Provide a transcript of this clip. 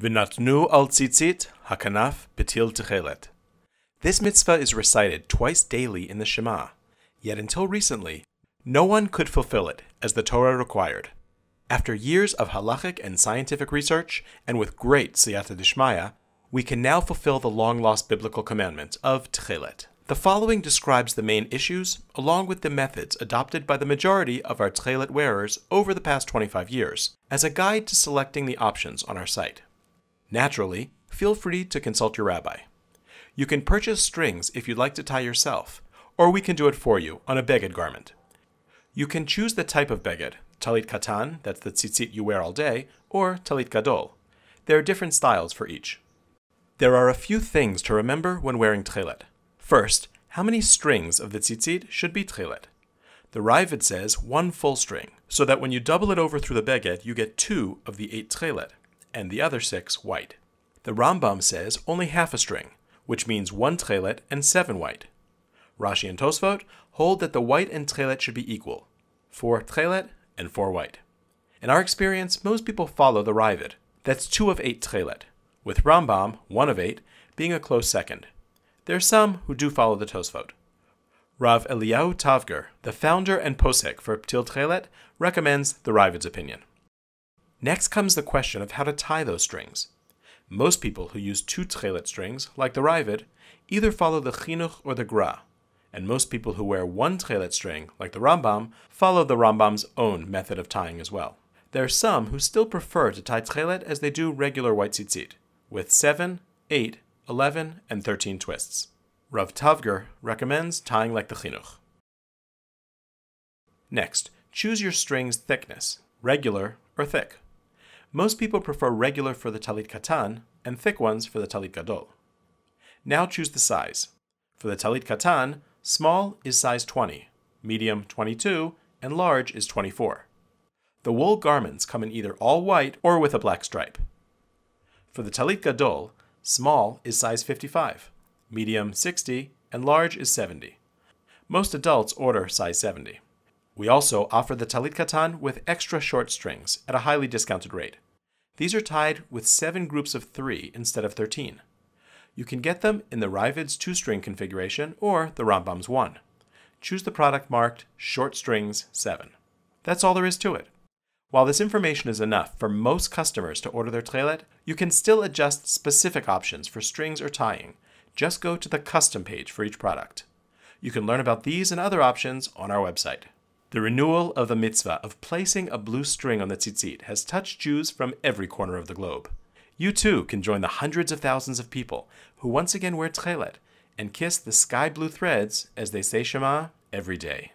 V'natnu al tzitzit hakanaf betil techelet. This mitzvah is recited twice daily in the Shema, yet until recently, no one could fulfill it as the Torah required. After years of halachic and scientific research, and with great siyata dishmaya, we can now fulfill the long-lost biblical commandment of Tchelet. The following describes the main issues, along with the methods adopted by the majority of our Tchelet wearers over the past 25 years, as a guide to selecting the options on our site. Naturally, feel free to consult your rabbi. You can purchase strings if you'd like to tie yourself, or we can do it for you on a beged garment. You can choose the type of beged, talit katan, that's the tzitzit you wear all day, or talit gadol. There are different styles for each. There are a few things to remember when wearing tchelet. First, how many strings of the tzitzit should be tchelet? The Ravid says one full string, so that when you double it over through the beged, you get two of the eight tchelet and the other six white. The Rambam says only half a string, which means one trelet and seven white. Rashi and Tosfot hold that the white and trelet should be equal, four trelet and four white. In our experience, most people follow the Ravid. That's two of eight trelet, with Rambam, one of eight, being a close second. There are some who do follow the Tosfot. Rav Eliyahu Tavger, the founder and posek for Ptil Trelet, recommends the Ravid's opinion. Next comes the question of how to tie those strings. Most people who use two tchelet strings, like the Ravid, either follow the Chinuch or the Gra, and most people who wear one tchelet string, like the Rambam, follow the Rambam's own method of tying as well. There are some who still prefer to tie tchelet as they do regular white tzitzit, with 7, 8, 11, and 13 twists. Rav Tavger recommends tying like the Chinuch. Next, choose your string's thickness, regular or thick. Most people prefer regular for the Talit Katan and thick ones for the Talit Gadol. Now choose the size. For the Talit Katan, small is size 20, medium 22, and large is 24. The wool garments come in either all white or with a black stripe. For the Talit Gadol, small is size 55, medium 60, and large is 70. Most adults order size 70. We also offer the Talit Katan with extra short strings at a highly discounted rate. These are tied with 7 groups of 3 instead of 13. You can get them in the Rivid's 2-string configuration or the Rambam's 1. Choose the product marked Short Strings 7. That's all there is to it. While this information is enough for most customers to order their trailet, you can still adjust specific options for strings or tying. Just go to the custom page for each product. You can learn about these and other options on our website. The renewal of the mitzvah of placing a blue string on the tzitzit has touched Jews from every corner of the globe. You too can join the hundreds of thousands of people who once again wear tchelet and kiss the sky blue threads as they say Shema every day.